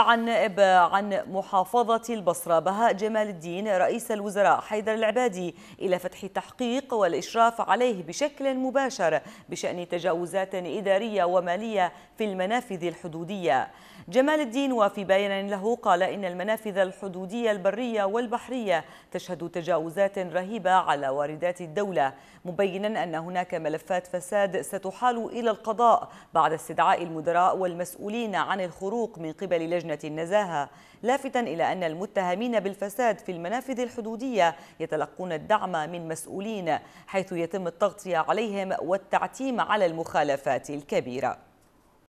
عن نائب عن محافظة البصرة بهاء جمال الدين رئيس الوزراء حيدر العبادي إلى فتح تحقيق والإشراف عليه بشكل مباشر بشأن تجاوزات إدارية ومالية في المنافذ الحدودية جمال الدين وفي بيان له قال إن المنافذ الحدودية البرية والبحرية تشهد تجاوزات رهيبة على واردات الدولة مبينا أن هناك ملفات فساد ستحال إلى القضاء بعد استدعاء المدراء والمسؤولين عن الخروق من قبل لجنة لجنة النزاهة لافتا إلى أن المتهمين بالفساد في المنافذ الحدودية يتلقون الدعم من مسؤولين حيث يتم التغطية عليهم والتعتيم على المخالفات الكبيرة